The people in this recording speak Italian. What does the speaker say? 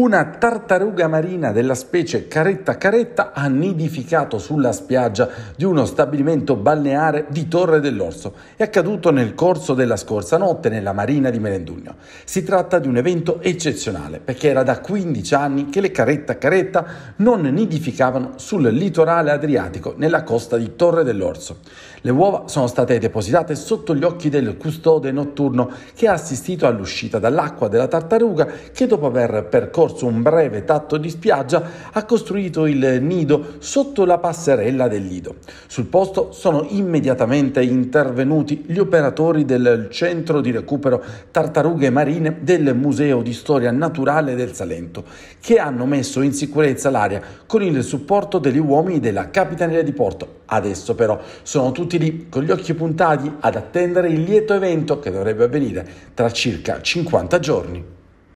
Una tartaruga marina della specie Caretta Caretta ha nidificato sulla spiaggia di uno stabilimento balneare di Torre dell'Orso. È accaduto nel corso della scorsa notte nella marina di Merendugno. Si tratta di un evento eccezionale perché era da 15 anni che le Caretta Caretta non nidificavano sul litorale adriatico nella costa di Torre dell'Orso. Le uova sono state depositate sotto gli occhi del custode notturno che ha assistito all'uscita dall'acqua della tartaruga che dopo aver percorso trascorso un breve tatto di spiaggia, ha costruito il nido sotto la passerella del Lido. Sul posto sono immediatamente intervenuti gli operatori del centro di recupero tartarughe marine del Museo di Storia Naturale del Salento, che hanno messo in sicurezza l'area con il supporto degli uomini della Capitaneria di Porto. Adesso però sono tutti lì con gli occhi puntati ad attendere il lieto evento che dovrebbe avvenire tra circa 50 giorni.